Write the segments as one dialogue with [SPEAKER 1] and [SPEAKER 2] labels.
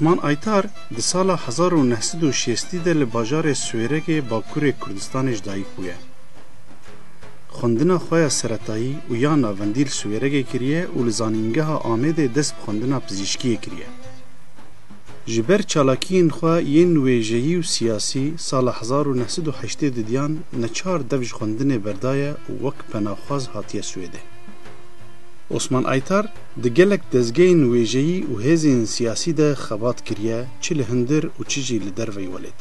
[SPEAKER 1] Osman Aytar di sala 1960 de li bajarê Swêrekê Bakurê Kurdistanê ji dayîk bûye. Xwendina xwe ya seretayî û ya navendîl Swêrekê kiriye û li zanîngeha Amedê dest bi xwendina pizîşkiyê kiriye. Ji ber çalakiyên xwe yên wêjeyî û siyasî sala 1980 didiyan neçar dev ji xwendinê berdaye û wek penaxwaz hatiye Swêdê. ئۆسمان ئایتار di gelek dezgehên wêjeyî û hêzên siyasî de xebat kiriye çi li hindir û çi jî li dervê welêt.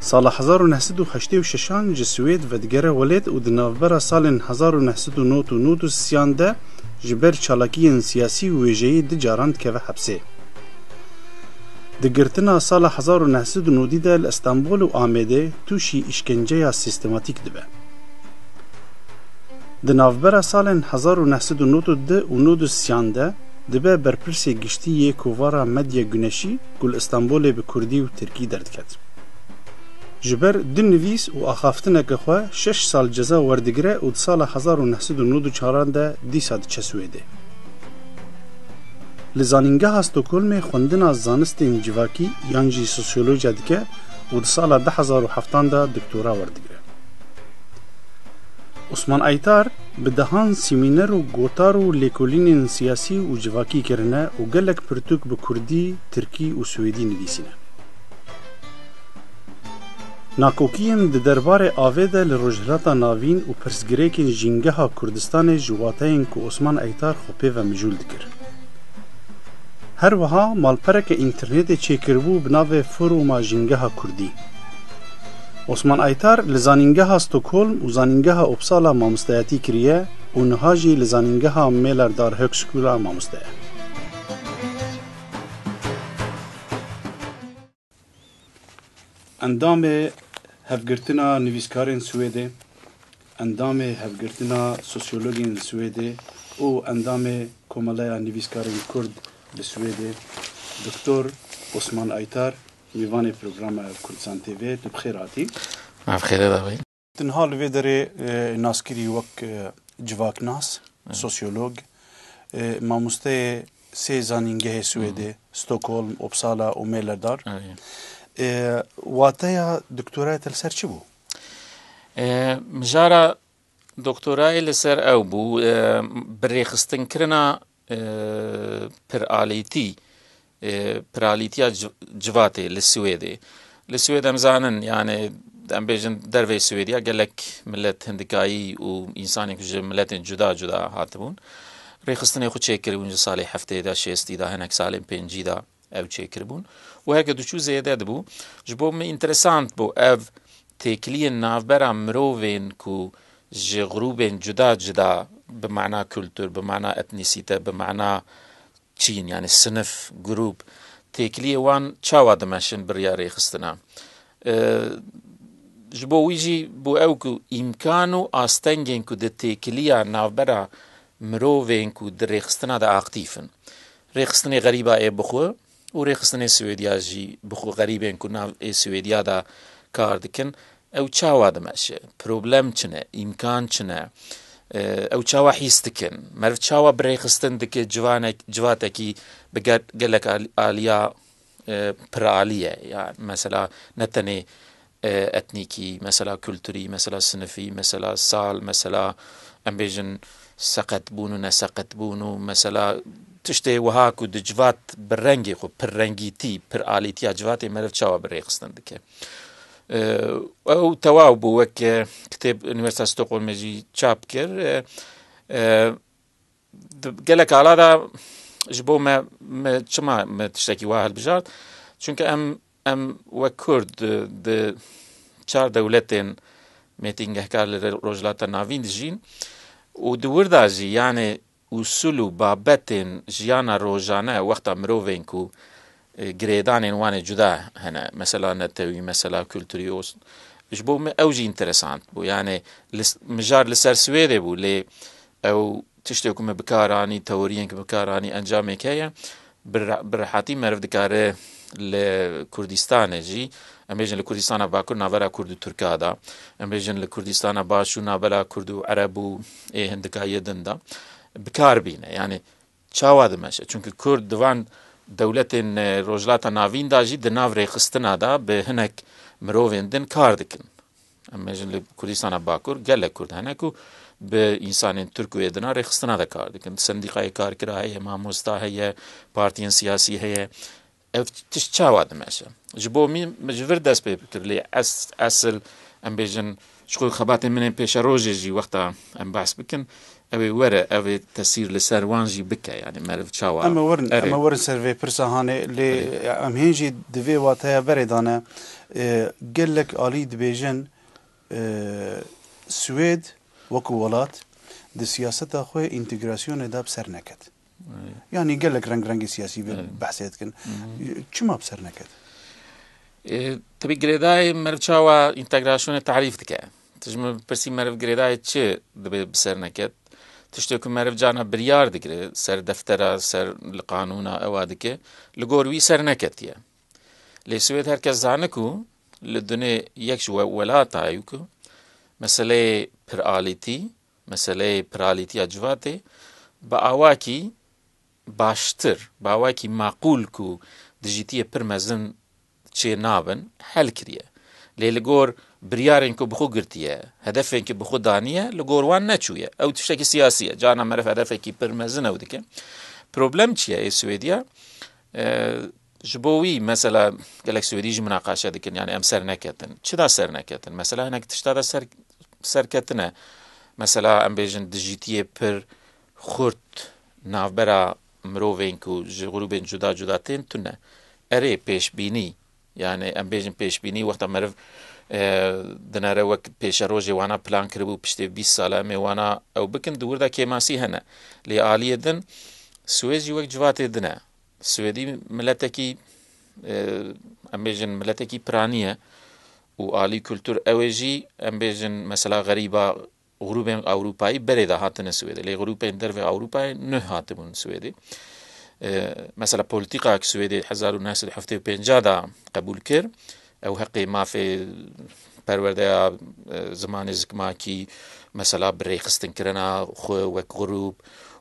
[SPEAKER 1] Sala 1986 ji Swêd vedgere welêt û di navbera salên 1990 de ji ber çalakiyên siyasî û wêjeyî di caran dikeve hepsê. Di girtina sala 1990 de li Istanbul û Amedê tûşî îşkenceya sistematik dibe. Di navbera salên hezar û neh sed û nod û du û nod û sîyan de dibe berpirsê giştî yê Kovara Medya Güneşî ku li Stenbolê bi Kurdî û Tirkî derdiket. Ji ber du nivîs û axaftineke xwe şeş sal ceza werdigire û di sala hezar û neh sed û nod û çaran de dîsa diçe Swêdê. Li zanîngeha Stockholmê xwendina zanistên civakî yan jî sosyolojiya dike û di sala 2007 da doktora werdigire. Osman Aytar bi dehan sîmîner û gotar û lêkolînên siyasî û civakî kirine û gelek pirtûk bi Kurdî, Tirkî û Swêdî nivîsîne. Nakokiyên di derbarê avê de li Rojhilata Navîn û pirsgirêkên jîngeha Kurdistanê ji wateyên ku Osman Eytar xwepê ve mijûl dikir. Her wiha malpereke înternetê çêkiribû bi navê Foruma Jîngeha Kurdî. Osman Aytar li zanîngeha Stockholm û zanîngeha Opsala mamosteyetî kiriye û niha jî li zanîngeha Melerdar Högskola mamoste ye. Endamê hevgirtina nivîskarên Swêdê, endamê hevgirtina sosyologên Swêdê û endamê komeleya nivîskarên Kurd li Swêdê, Doktor Osman Aytar میوان پروگرام کردستان تیوی تو بخیر هاتی
[SPEAKER 2] بخیر داوی
[SPEAKER 1] تنها لوی داره ناسکری وک جواک ناس سوسیولوگ ماموسته سه زانینگه سویده ستوکولم اوبسالا و میلردار واتیا دکتورای تلسر
[SPEAKER 2] چی بو؟ مجارا دکتورای لسر او بو برخستن کرنا پر آلیتی پرالیتیا civate li Swêdê. Li Swêd em zanin yani em bêjin dervê Swêdiya gelek millet hindikayî û insanên ku ji milletên cuda cuda hatibûn. Rêxistinê xu çêkiribûn ji salê heftê da şêstî da hinek salên pêncî da ev çêkiribûn. û heke diçû zêde dibû ji bo me interesant bo ev têkiliyên navbera mirovên ku ji grûbên cuda cuda bi mana kültür, bi mana etnisîte, bi mana çîn yani sinif, grup, têkiliyê wan çawa dimeşin biryarê xistina. Ji bo wî jî bû ew ku îmkan û astengên ku di têkiliya navbera mirovên ku di rêxistina de aqtîfin. Rêxistinê xerîba ê bixwe û rêxistinê Swêdiya jî bixwe xerîbên ku nav ê Swêdiya da kar dikin, ew çawa dimeşe, problem çi ne, îmkan çi ne, ئەو چاوە حیس دکن مەرف چاوە برێخستن دکرد جوانێک جواتێکی بگەر گەلێک ئالیا پرالیە یا مەسەلا نەتەنێ ئەتنیکی مەسەلا کولتوری مەسەلا سنفی مەسەلا ساڵ مەسەلا ئەمبێژن سەقەت بوون و نەسەقەت بوون و مەسەلا تشتێ وهاک و دجوات بڕەنگی خۆ پرڕەنگیتی پرالیتیا جواتێ مەرف چاوە برێخستن دکرد. ئەو تەواو بوو وەک کتێب نوێستا ستۆقۆمێژی چاپ کرد gelek alada ji bo me çima me tiştekî wa helbijart çünkü em em we kurd di çar dewletên metingehkar li rojlata navîn dijîn û di wirda jî yani usul û babetên jiyana rojane wexta mirovên ku گرێدانێن وانێ جودا هەنە مەسەلا نەتەوی مەسەلا کولتوری ئۆست ژ بۆ ئەوژی ئینتەرسانت بوو یانێ مژار لەسەر سوێرێ بوو لێ ئەو تشتێکمە بکارانی تەوریەنکە بکارانی ئەنجامێکەیە برحاتی مەرف دکارێ لە کوردستانێژی ئەمێژن لە کوردستانە باکوور ناوەرا کورد و تورکادا ئەمێژن لە کوردستانە باش و نابەلا کورد و عەرەب و ئێ هەندکایە دندا بکار بینە یانێ چاوا دمەشە چونکە کورد دوان dewletên Rojhilata Navîn da jî di nav rêxistina da bi hinek mirovên din kar dikin. Em jin li Kurdistana Bakur gelek Kurd hene ku bi însanên Tirkiyê dina rêxistina de kar dikin. Sendîqayê karkira heye, mamosta heye, partiyên siyasî heye. Ev tişt çawa dimeşe. Ji bo mî ji vir dest pê bikir lê esil em bêjin ji xebatên min ên pêşerojê jî wexta em behs bikin. ئەوێ وەرە ئەوێ تەسیر لە سەروانژی بکە ینی مەرف چاوە ئەمە ورن ئەمە
[SPEAKER 1] ورن سەرێ پرسەهانێ لێ ئەم هێنجی دوێ واتەیە بەرێدانە گەلێک عالی دبێژن سوێد وەکو وڵات د سیاستا خۆی ئینتیگراسیۆنە داب سەر نەکەت ینی گەلێک ڕنگ ڕەنگی سیاسی بەسێتکن چما بسەر نەکەت
[SPEAKER 2] تبی گرێدای مەرچاوە ئینتەگراسیۆنە تعریف دکە تژمە پرسی مەرف گرێدای چ دەبێت بسەر نەکەت تشتێک و مەرەجانە بریار دەگرێت سەر دەفتەرە سەر لە قانونە ئەوا دکێ لە گۆروی سەر نەکەتیە لێ سوێت هەرکەس زانک و لە دونێ یەکش وەلاتایوک و مەسلەی پرعالیتی مەسلەی پرالیتیا جواتێ بە ئاواکی باشتر باواکی ماقولک و دژیتیە پرمەزن چێ نابن هەل کریە لێ لە گۆر بریارێن و بخۆ گرتیە هەدفێکی بخۆ دانیە لە گۆڕوان نەچوویە ئەو تشتێکی سیاسیە جانا مەرف هەدفێکی پرمەزنەوە دکە پرۆبلم چییە ئێ سوێدیا ji bo wî mesela gelek Swêdî ji minaqaşe dikin yani em ser neketin çi da ser neketin mesela hinek tişta da ser serketine mesela em bêjin dijîtiye pir xurt navbera mirovên ku ji grubên cuda cuda tên tune erê pêşbînî یعنی ئەم بێژم پێشببینی وەختە مەرف دنەرە وەک پێشە ڕۆژێ وانە پلان کردبوو پشتێ 20 ساە میێوانە ئەو بکن دووردا کێماسی هەنە لێ عالیە دن سوێژی وەک جواتێ دنە سوێدی ملەتێکی ئەمبێژن ملەتێکی پرانیە و عالی کولتور ئەوێژی ئەمبێژن مەسەلا غەریبا غروبێن ئەوروپایی بەرێدا هاتنە سوێدە لێ غروپێن دەروێ ئەوروپای نه هاتبوون سوێدی. مثلا پلیتیقا سوئد 1975 دا قبول کرد او حق ماف پرورده زمان زکما کی مثلا بریخستن کرنا خو و غروب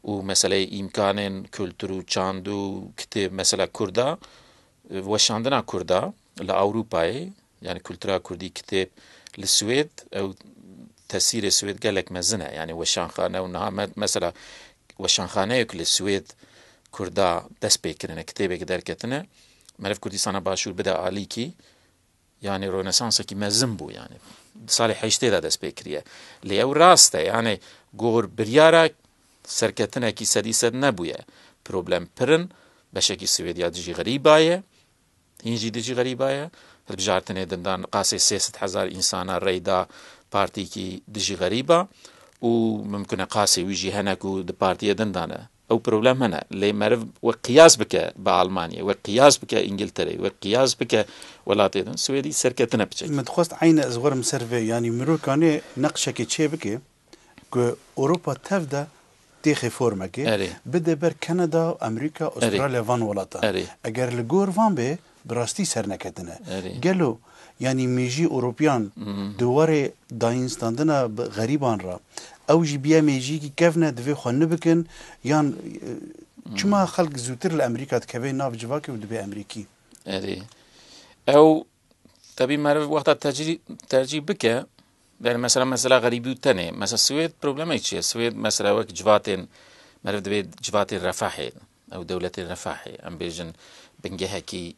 [SPEAKER 2] و مثلا امکان کلتر و چاند و کتب مثلا کردا وشاندنا کردا لأوروبای یعنی کلترا کردی کتب لسوید او تسیر سوید گلک مزنه یعنی وشانخانه و نها مثلا وشانخانه یک لسوید Kurda destpêkirine kitêbekê derketine Melev Kurdistana Başûr bide alî kî yani Rönesansekî mezin bû yani salê heştê de destpê kiriye lê ew rast e yani gor biryara serketinekî sedî sed nebûye problem pirin beşekî Swêdiya dijî xerîbaye hîn jî dijî xerîbaye hilbijartinê dindan qasê sêsid hezar însana reyda partîkî dijî xerîba û mimkin e qasê wî jî henek û di partiye dindane ئەو پرۆبلە هەنە لێ مەرف وە قیاس بکە بە ئالمانیا وە قیاس بکە ئینگلتەرەی وە قیاس بکە وڵاتێدن سوێدی سەرکەتنە بچێت
[SPEAKER 1] منخواست عینە ئەزوەرم سەرێ ینی مرۆکانێ نەقشەکی چێ بکێ ئۆروپا تەفدا تێخی فۆرمەکە بدە بەر کەنەدا و ئەمریکا ئوسترالیا ڤان وڵاتە ئەگەر لە گۆر وان بێ بڕاستی سەرنەکەتنە گەلو و یعنی میجی اوروپیان دواره داینستاندنا غریبان را او جی بیا میجی کی کف نه دوی خو نه بکن یان چما خلق زوتر لامریکا تکوی ناف جواکی و دوی
[SPEAKER 2] امریکی اری او تبي مرة وقت ترجي ترجي بك يعني مثلا مثلا غريبي تاني مثلا سويد بروبلم ايش سويد مثلا وك جواتين مرة دبي جواتين رفاحي او دولة رفاحي ام بيجن بنجهكي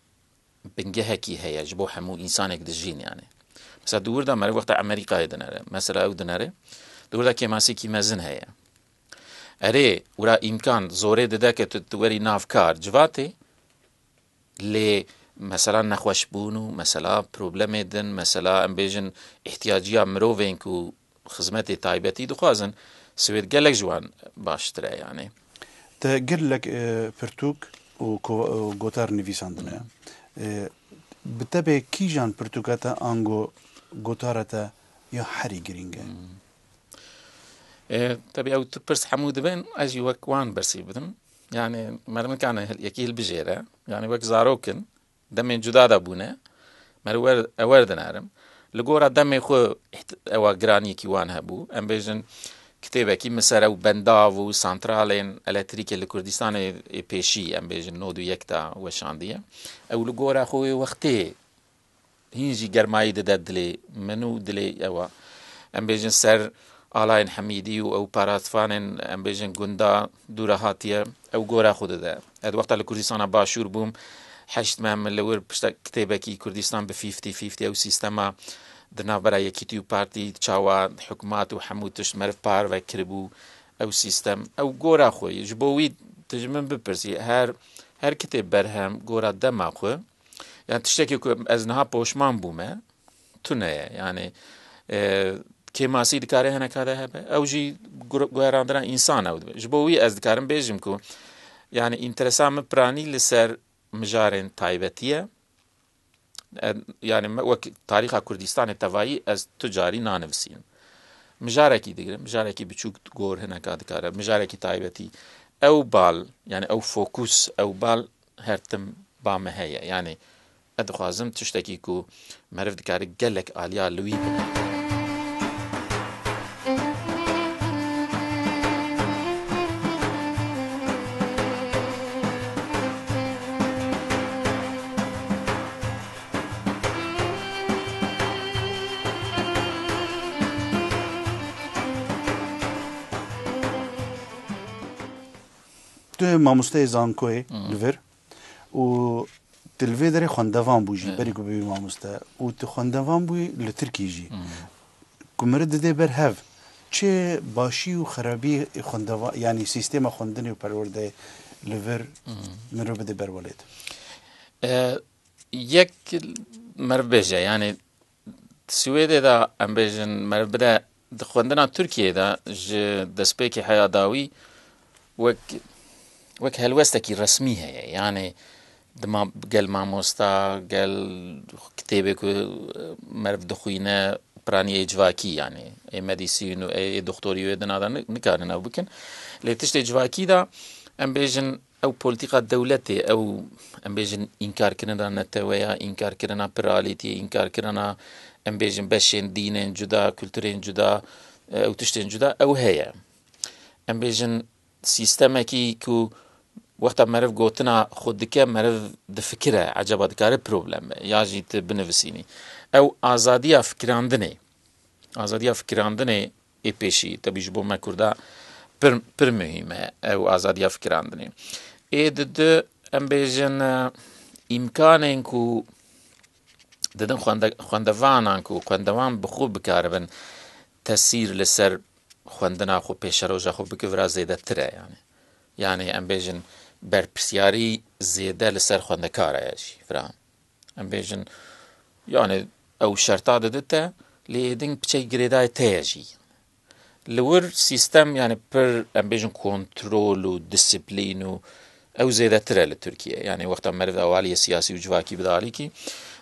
[SPEAKER 2] بنگەهێکی هەیە ji بۆ هەموو ئینسانێک دژین یانێ مثلا دووردا مەرە وەختە ئەمریکای دەنەرە مەسەرا ئەو دنەرێ دووردا کێماسێکی مەزن هەیە ئەرێ ورا ئیمکان زۆرێ دەدەکە وەری ناافکار جواتێ لێ مەسەلا نەخۆش بوون و مەسەلا پرۆبلەمێ دن مەسەلا ئەمبێژن احتیاجیا مرۆڤێنک و خزمەتی تایبەتی دخوازن سوێت گەلێک جوان باشترە یانێ.
[SPEAKER 1] Te girlek pirtûk û gotar nivîsandine E, bi tebê kîjan pirtûketa ango gotara te ya herî giring
[SPEAKER 2] e Tebî ew tu pirs hemû dibin ez jî wek wan bersî bidim yani mer mikane yekî hilbijêre yani wek zarokin demên cuda da bûne mer ewer dinarim li gora demê xwe ewa giraniyekî wan hebû em bêjin kitêvekî misere û benda û santralên elektrîkê li Kurdistanê pêşî em bêjin nod û yek da weşandiye. Ew li gora xwe wextê hin jî germayî dide dilê min û dilê ewa em bêjin ser alayên hemîdî û ew parastvanên em bêjin gunda dûra hatiye ew gora xwe dide. Ed wexta li Kurdistana başûr bûm heşt me min li wir pişta kitêbekî Kurdistan bi 50 50 ew sîstema Navbera Yekîtî û Partî çawa hikmat û hemû tişt merv parve kiribû ew sîstem ew gora xwe ji bo wî tu min bipirsî her her kitê berhem gora dema xwe yani tiştekî ku ez niha poşman bûme tuneye yani kêmasî dikare heneka de hebe ew jî guherandina însan ew dibe ji bo wî ez dikarim bêjim ku yani înteresa min piranî li ser mijarên taybetiye یعنی وەک تاریخا کوردستانی تەواایی ئەس تجاری نانووسیم مژارێکی دیگرم مژارێکی بچووک گۆر هەنەکە دکارە مژارێکی تایبەتی ئەو باڵ یعنی ئەو فۆکوس ئە باڵ هەرتم بامە هەیە یعنی ئەدخوازم تشتێکی و مەرف دکاری گەلێک ئالیا لووی بکە.
[SPEAKER 1] مامۆستای زانکۆی لەێر و تلوێ دەێ خوندەوان بووژی بەری کو ببی مامۆستا و tu خوندەوان بووی لە ترکیژی کومرە دەدێ بەر هەv چێ باشی و خراببی ینی سیستێمە خوندنی و پەروەدە لەڤر مرۆ بدە بەرولێت
[SPEAKER 2] یەک مربێژە ینی سوێدێدا ئەمبێژن مربدە خوندنا تورکیەدا ji destpêkê heyadawî wek وەک هەلوەستێکی ڕسمی هەیە یانێ گەل مامۆستا گەل کتێبێک و مەرف دخوینە پرانیە جوواکی یانێ ئێمەدیسیین و ئێ دختۆری وێ دەنادا نکارن ئەو بکەن لێ تشتێک جوواکیدا ئەم بێژن ئەو پلیتیقا دەولەتێ ئەو ئەمبێژن ئینکارکردنا نەتەوەیە ئینکارکردنا پرالیتی ئینکارکردنا ئەمبێژن بەشێن دینێن جودا کولتورێن جودا ئەو تشتێن جودا ئەو هەیە ئەمبێژن سیستەمەکی و وەختە merv gotina xود dike merv di fikire eceba dikare probleme ya jî tu binivîsînî ew azadiya fikirandinê azadiya fikirandinê ê pêşî tebî ji bo me kurda pir mühîme ew azadiya fikirandinê ê di di em bêjin îmkanên ku didin xwendevanan ku xwendevan bixû bikaribin tesîr li ser xwendina xu pêşeroja xu bikivra zêdetir e yanî yanî em bêjin بەرپرسیاری زێدە لەسەر خوێندەکارایەشی فرام ئەم بێژن یانێ ئەو شەرتا دەدتە لێ دنگ بچەی گرێدای تێژی لەور سیستەم یانە پر ئەمبێژن کۆنتترۆل و دیسپلین و ئەو زێدەترە لە تورکیە یعنی وەختە مەرداوالیە سیاسی و جواکی بدالیکی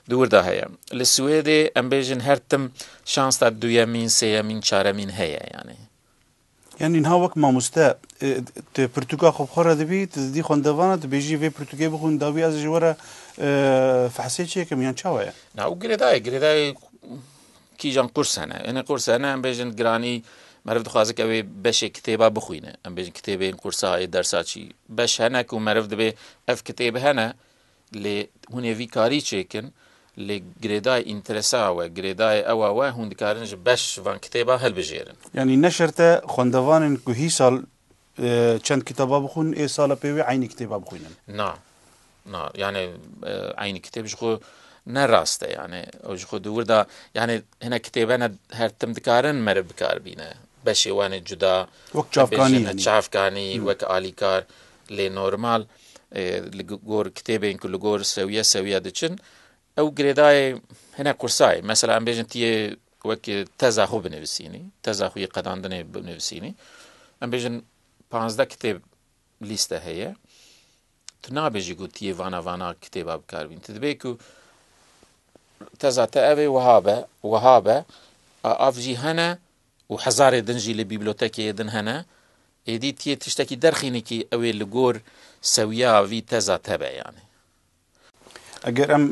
[SPEAKER 2] دووردا هەیە لە سوێدێ ئەمبێژن هەرتم شانستا دویەمین سێەمین چارەمین هەیە یانێ
[SPEAKER 1] یعنی اینها وەک مامۆستا پرتوگا خۆخۆرە دەبیت دی خوندەوانە دەبێژی وێ پرتوگێ بخون داوی ئەز ژوەرە فحسێکێکم یان چاوەیە
[SPEAKER 2] ناو گرێدای گرێدای کیژان قورسانە ئەێ قورسانە ئەم بێژن گرانی مرف دخوازك اوي باش كتابة بخوينه ام بيج كتابة كورسا درساتشي باش هناك ومرف دبي اف كتابة هنا لي هوني في كاري تشيكن لە گرێدای ئینترساوە گرێدای ئەوەوە هوندکارنج بەشوان کتێبا هەلبژێرن
[SPEAKER 1] ینی نەشرتە خوندەوانن کو هی ساڵ چەند کتابا بخون ئێ ساڵە پێوێ عینی کتێبا بخوێنن
[SPEAKER 2] نا یانێ عینی کتێبش خۆ نەڕاستە یانێ ئەوش خۆ دووردا یانێ هەنە کتێبەنە هەرتم دکارن مەرە بکار بینە بە شێوانێ جودا وەک چافکانی چافکانی وەک ئالیکار لێ نۆرمال لە گۆر کتێبێن کو لە گۆر سەویە سەویە دەچن ئەو گرێدای هەنا کورسای مەسەلا ئەم بێژن تیە وەک تەزاخۆ بنویسینی تەزاخوی قەداندنێ بنویسینی ئەم بێژن پازدە کتێب لیستە هەیە tu nabêjî got tiyê vanavana kitêba bikarbîn tu dibê ku teza te evê wehab wehab av jî hene û hezarê din jî li bîblotekê din hene êdî tiyê tiştekî derxînekî ew ê li gor sewiya vî teza tebe yanî
[SPEAKER 1] ئەگەر ئەم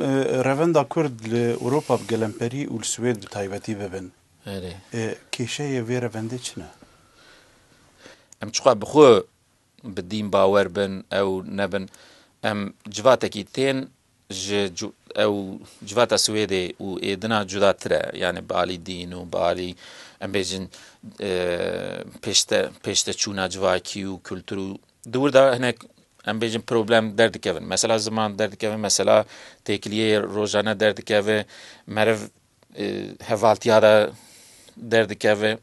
[SPEAKER 1] ڕەڤەندا کورد لە ئوروپا بگەلەمپەری و سوێد بە تایبەتی ببن کێشەیە وێرەڤەندە چنە
[SPEAKER 2] ئەم چخوا بخۆ بدیم باوەەر بن ئەو نەبن ئەم جواتێکی تێن ئەو جواتە سوێدێ و ئێدنا جوداترە یانە بالی دین و بالی ئەم بێژن پێشتە چوونا جواکی و کولتور و دووردا هەنێک ام بیجن پروبلم در دکوین مثلا زمان در دکوین مثلا تکلیه روزانه در دکوین مرو هوالتیا در دکوین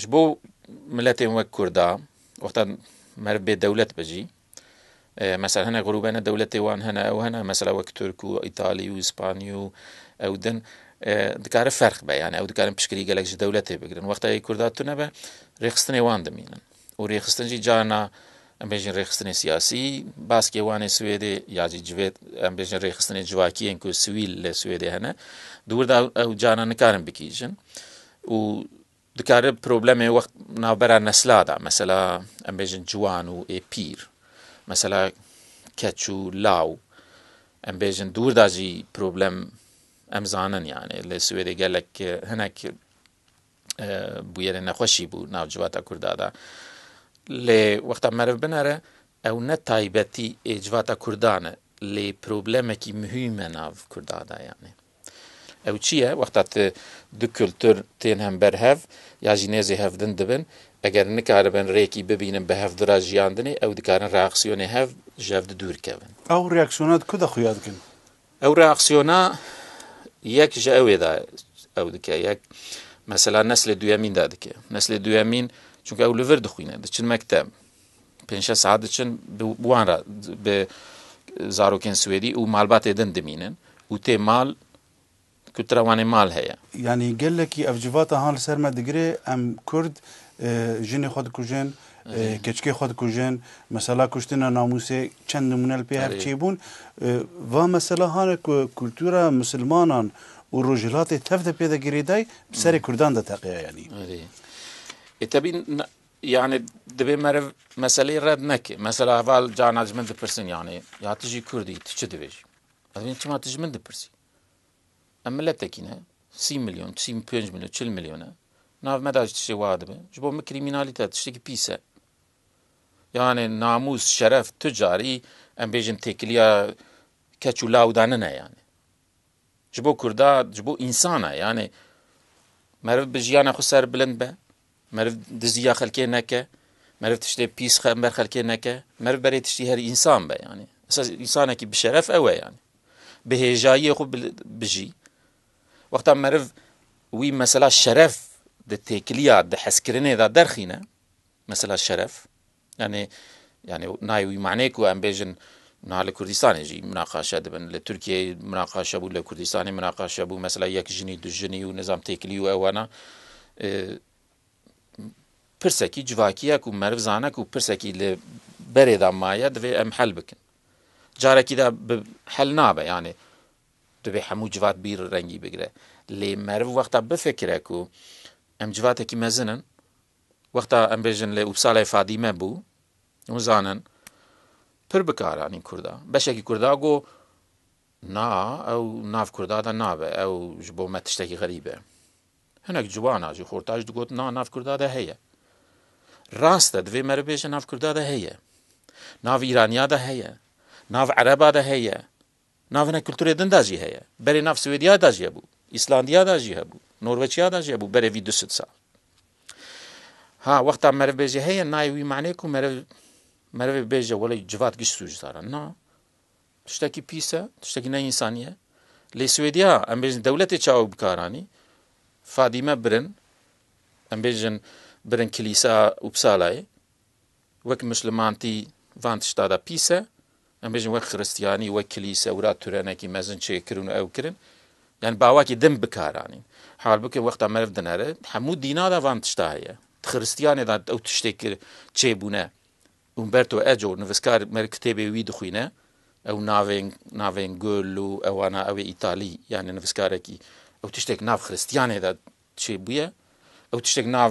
[SPEAKER 2] جبو ملت و کردا وقتا مرو به دولت بجی مثلا هنا غروب هنا دولت وان هنا او هنا مثلا وقت ترك و ايطالي و اسبانيو او دن دکار فرق به یعنی او دکار پشکری گلکش دولت بگیرن وقتا ای کردات تو نبه ریخستن وان دمینن و ریخستن جی جانا ئەمبێژین ڕێخستنی سیاسی باسکێوانێ سوێدێ یاجی جوێت ئەمبێژن ڕێخستنی جوواکیەن کو سویل لە سوێدێ هەنە دووردا ئەو جانانەکانم بکیژن و دکارە پرۆبلەمێ وەخت ناوبەرە نەسلادا مەسەلا ئەمبێژن جوان و ئێ پیر مەسەلا کەچ و لاو ئەمبێژن دوورداژی پرۆبلەم ئەمزانن یانێ لە سوێدە گەلک هەنەک بویێرە نەخۆشی بوو ناوجیواتە کوردادا لێ وەختا مەرە بنەرە ئەو نە تایبەتی ئێجواتە کوردانە لێ پرۆبلەمێکی مهمە ناو کوردادایانێ. ئەو چییە وەختات دو کولتور تێن هەم بەرهەف یا ژینێزی هەفدن دەبن ئەگەر نکاربن ڕێکی ببینن بە هەفدرا ژیاندنی ئەو دکارن ڕاکسیۆنی هەف ژەفت دوورکەون.
[SPEAKER 1] ئەو ڕاکسیۆنات کو دەخویاتکن.
[SPEAKER 2] ئەو ڕاکسیۆنا یەک ژە ئەوێدا ئەو دکە یەک مەسەلا نسل دوێمیندا دکێ نسل دوێمین، چونکە ئەو لەڤەر دخوینە دەچن مەکتب پێنج سعات دەچن بوانرا بە زارۆکێن سوێدی و مالباتێ دەن دەمینن و تێ مال کوترەوانێ مال هەیە
[SPEAKER 1] ینی گەلێکی ئەفجیباتە هاان سەرمە دەگرێ ئەم کورد ژنی خۆ کوژێن کچکێ خۆ کوژێن مەسەلا کوشتنە ناموسێ چەند نمونەل پێ هەرچی بوون وا مەسەلا هاە کولتورە مسلمانان و ڕۆژلاتێ تەفدە پێدەگرێدای سەری کوردان دەتەقیە ینی.
[SPEAKER 2] E tabi yani dibe merev meseleyi red neki. Mesela evvel can acmen dipirsin yani. Ya tici kurdi, tici diviş. Admin çima ticmin dipirsin. Em millettekine 3 milyon, 5 milyon, 40 milyona. Nav medaj vardı be. Jibo mi kriminalitet, ki pise. Yani namus, şeref, ticari, em bejin tekiliya keçu laudanı ne yani. Jibo kurda, jibo insana yani. Merv bijiyana xusar bilind be. مرف دزیا خلکی نکه مرف تشتی پیس خمبر خلکی نکه مرف برای تشتی هر انسان با یعنی يعني. اساس انسانه کی بشرف اوه یعنی يعني. هجایی خوب بجی وقتا مرف وی مثلا شرف ده تکلیه ده حس کرنه درخینه مثلا شرف يعني يعني نايوي معنيك ام بيجن من كردستان يجي مناقشه دبن لتركيا مناقشه بو لكردستان مناقشه بو مثلا يك جني دو جني ونظام تيكلي وانا أه، پرسەکی جوواکیەک و مەرزانەک و پرسەکی لێ بەرێدا مایە دەوێ ئەم حل بکن جارێکیدا حل نابە یانێ دەبێ هەموو جوات بیر ڕەنگی بگرێ لێ مەرو وەختا بفکرێک و ئەم جواتێکی مەزنن وەختا ئەم بێژن لێ وساڵی فادیمە بوو وزانن پر بکارانی کووردا بەشێکی کووردا گۆ نا ئەو ناف کووردادا نابێ ئەو ji بۆ مە تشتێکی غەریبێ هەنێک جوانە ژ خۆرتاش دگوت نا ناف کووردادا هەیە راستە دوێ مەرەبێژە ناو کوردادا هەیە ناو ئیرانیادا هەیە ناو عەرەبادا هەیە ناوەنە کللتورێ دنداژی هەیە بەرێ ناو سوێدیاداژە بوو ئیسلاندیاداژی هەبوو نۆروەچیاداژە بوو بەرەوی دو سال ها وەختا مەرەبێژە هەیە نایوی معنێک و مەرەێ بێژە وەڵی جوات گشت سوژدارە نا شتێکی پیسە شتێکی نەئینسانیە لێ سوێدیا ئەمبێژن دەولەتی چاو بکارانی فادیمە برن ئەمبێژن برن کلیسا اوبسالای وەک مسلمانتی ڤانتشتادا پیسە ئەمبژن وەک خرستیانی وەک کلیسە ورا تورەنێکی مەزن چێکردن و ئەو کردن یان باواکی دم بکارانین حال بکە وەختا مەرف دەنەرە هەموو دینادا ڤان تشتا هەیە خرستیانێدا ئەو تشتێک چێبوونە ئومبەرتۆ ئەجۆ نووسکار مەر کتێبێ وی دخوینە ئەو ناوێن گۆل و ئەوانە ئەوێ ئیتالی یانە نووسکارێکی ئەو تشتێک ناو خرستیانێدا چێ بووە ئەو تشتێک ناو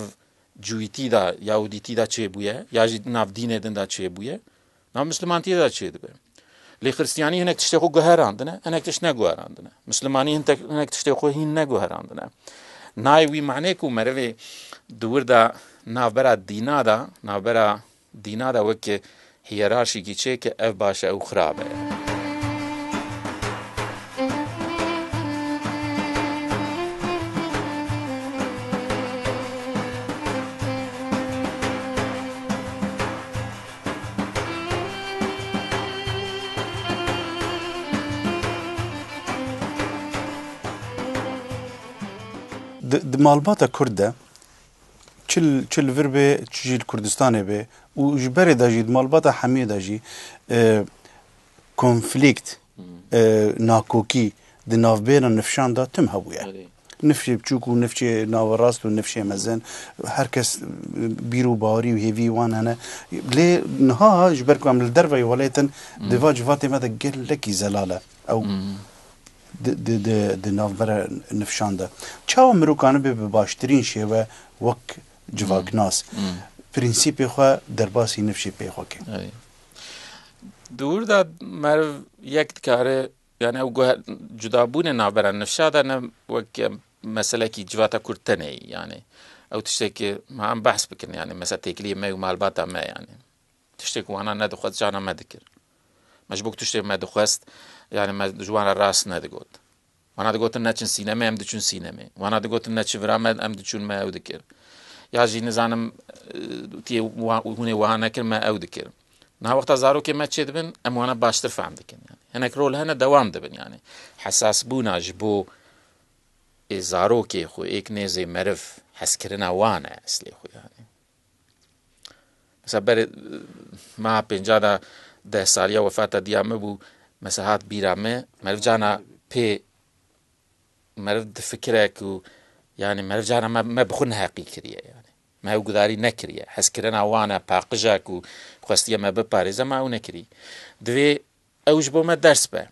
[SPEAKER 2] Cüiti'da, Yahudi'da çebuye, yaji navdine dinda çebuye, nam Müslümanti'de da çebue. Li Hristiyani hinek tişte xo guherandine, hinek tiş ne guherandine. Müslümani hinek tişte xo hin ne guherandine. Nay vi mane ku merve durda navbera dina da, navbera dina da vekke hiyerarşi giçe ke ev başa u xrabe.
[SPEAKER 1] د مالباتا کورده چل چل ور به چجیل کوردستان به او جبر د جید مالباتا حمی د جی کنفلیکت ناکوکی د نافبین نفشان دا تم هویه نفشه بچوک و نفشه ناوراست و نفشه مزن هر کس بیرو باری و هیوی وان هنه لی نها جبر کام لدر وی ولیتن دواج فاطمه ده گل لکی زلاله او د ناوبره نفشانده چاو مروکانه به به باشترین شیوه وک جواگناس پرینسیپ خو در باسی نفشی پی خو کې
[SPEAKER 2] دور دا مر یک کاره یعنی او جدابون نابرن نفشه دا نه وک مسئله کی جواتا کرتنه یعنی او تشتك ما عم بحث بكن يعني مثلا تكلي ما ومالباتا ما يعني تشتك وانا ندخل جانا ما ذكر مشبوك تشتك ما دخلت yani jwana rast nedi got. Wana di gotin neçin sinemê em diçûn sinemê. Wana di gotin neçivira me em diçûn me ew dikir. Ya jî nizanim tiye hûnê wiha nekir me ew dikir. Niha wexta zarokê me çê dibin em wana baştir fehm dikin. Hinek rol hene dewam dibin yani. Hesas bûna ji bo ê zarokê xwe êk nêzê meriv heskirina wan e eslê xwe yani. Mesela berê ma pênca da deh saliya wefata diya me bû Mesela hat bîra me meriv cana pê meriv di fikirek û yanî meriv cana me bi xwe neheqî kiriye yanî me ew gudarî nekiriye hezkirina wan e paqijek û xwestiye me biparêze me ew nekirî divê ew ji bo me ders be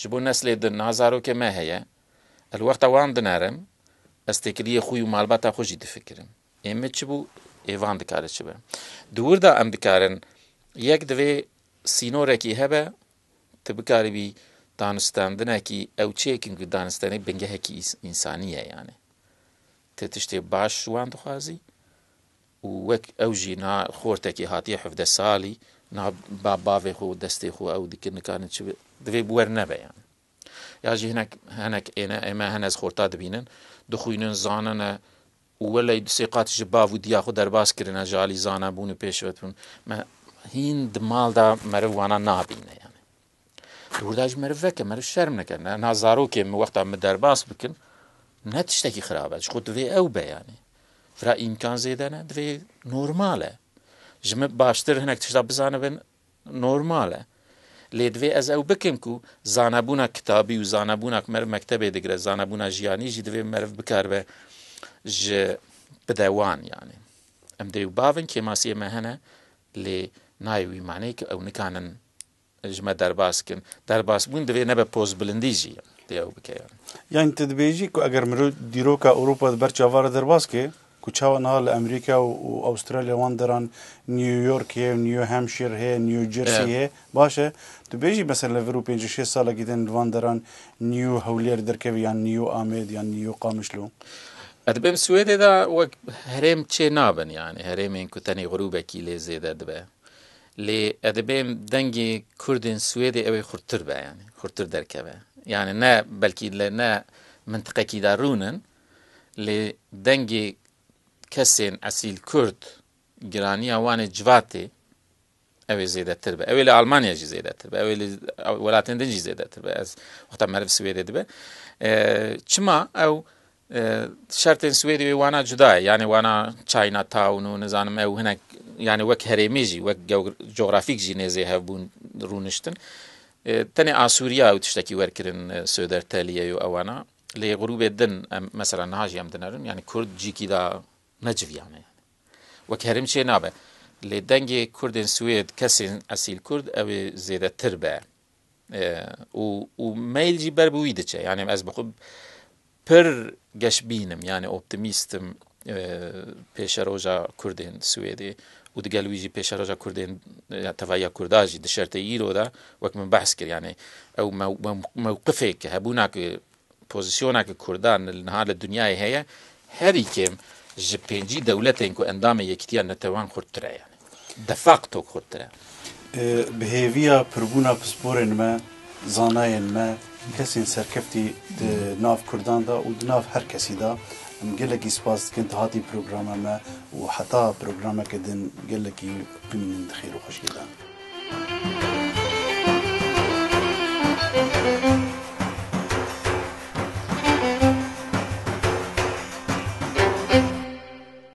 [SPEAKER 2] ji bo neslê din nazarokê me heye elwexta wan dinerim ez têkiliye xwî û malbata xwe jî difikirim ême çi bû êvan dikare çibe dûr da em dikarin yek divê sînorekî hebe bikaribî danistandinekî ewçeyekî ku danistanê bingehekî însanî ye yani. Te tiştê baş wan dixwazî û wek ew jî na xortekî hatiye hevde salî na bavê xwe destê xwe ew dikin nikarin divê wer nebe yani. Ya jî hinek hinek êne ême henez xorta dibînin dixwînin zanine welê sê qat ji bav û diya xwe derbas kirine jalî zana bûn û pêşvetbûn me hîn di mal da meriv wana nabîne دوورداش مرف veke meriv şerm neke nazarokê min wexta min derbas bikin ne tiştekî xirab e ji xwe divê ew be yanî fira îmkan zêde ne divê normal e ji min baştir hinek tişta bizanibin normal e lê divê ez ew bikim ku zanebûna kitabî û zanebûnak meriv mektebê digire zanebûna jiyanî jî divê meriv bikarve ji bidewan yanî em dê û bavin kêmasiyê me hene lê nayê wî manê ki ew nikanin jime derbas kin derbas bûn divê nebe pozbilindî jî dêw bikeyan
[SPEAKER 1] yan te dibêjî ku eger mirov dîroka Ewropa di ber çavara derbas ke ku çawa niha li Emerîka û Awstralya wan deran New York heye New Hampshire heye New Jersey heye baş e tu bêjî mesela li vir û pêncî şê sala gidin li van deran New hewlêr derkevî yan New Amed yan New Qamişlo
[SPEAKER 2] e, dibim Swêdê de wek herêm çê nabin yani herêmên ku tenê xrûbekî lê zêde dibe لێ ئەدەبێ دەنگی کوردن سوێدی ئەوەی خورتتر بە یانی خورتتر دەرکەوە یانە نە بەلکی لە نە منتقەکیدا ڕونن لێ دەنگی کەسێن ئەسیل کورد گرانی ئەوانە جواتێ ئەوێ زیدەتر بە ئەوێ لە ئەلمانیاژی زیدەتر بە ئەوێ وڵاتێن دەنجی زیدەتر بە ئەس وختە مەرف سوێدە دەبێ چما ئەو شارتێن سوێری وانە جودای یانێ وانە چاینا تاون و نزانم ئەو هەنێک yani wek herêmêjî wek coğrafik jî nêzê hevbûn rûniştin tenê Asûriya ew tiştekî werkirin söderteliye û ewana lê grûbê din em mesela niha jî em dinerin yani Kurd cîkî da neciviyane wek herim çê nabe lê dengê Kurdên Swêd kesên esîl Kurd ew ê zêdetir be û meyl jî ber bi wî diçe yani ez bixwe pir geşbînim yani optimistim peşa roja Kurdên Swêdê û digel wî jî peşa roja Kurdên tevaiya Kurda jî di şerte îro da wek min behs kir yani ew mewqifê ki hebûna ki pozisyona ki Kurdan li niha li dunyayê heye herî kêm ji pêncî dewletên ku endamê yekîtiya netewan xurtir e yani de facto xurtir e
[SPEAKER 1] bihêviya pirbûna pisporên me zanayên me kesên serkeftî di nav Kurdan da û di nav her kesî da ام گلکی سپاس کن تهاتی پروگرام ما و حتی پروگرام کدن گلکی بمن دخیر و خوش